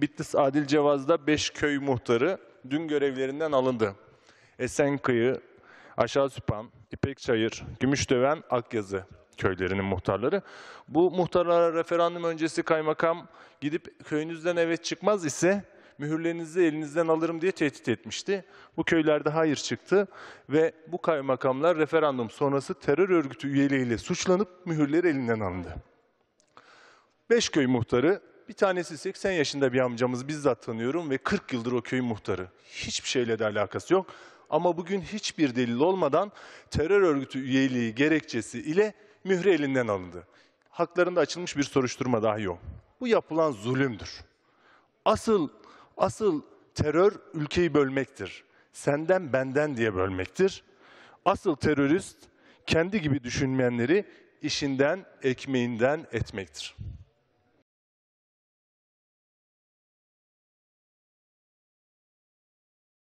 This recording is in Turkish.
Bitlis Adil Cevaz'da 5 köy muhtarı dün görevlerinden alındı. Esenkayı, Aşağı Süpan, İpekçayır, Gümüşdöven, Akyazı köylerinin muhtarları. Bu muhtarlara referandum öncesi kaymakam gidip köyünüzden evet çıkmaz ise mühürlerinizi elinizden alırım diye tehdit etmişti. Bu köylerde hayır çıktı ve bu kaymakamlar referandum sonrası terör örgütü üyeliğiyle suçlanıp mühürleri elinden alındı. Beş köy muhtarı bir tanesi 80 yaşında bir amcamız bizzat tanıyorum ve 40 yıldır o köyün muhtarı. Hiçbir şeyle de alakası yok. Ama bugün hiçbir delil olmadan terör örgütü üyeliği gerekçesi ile mühre elinden alındı. Haklarında açılmış bir soruşturma dahi yok. Bu yapılan zulümdür. Asıl asıl terör ülkeyi bölmektir. Senden benden diye bölmektir. Asıl terörist kendi gibi düşünmeyenleri işinden, ekmeğinden etmektir.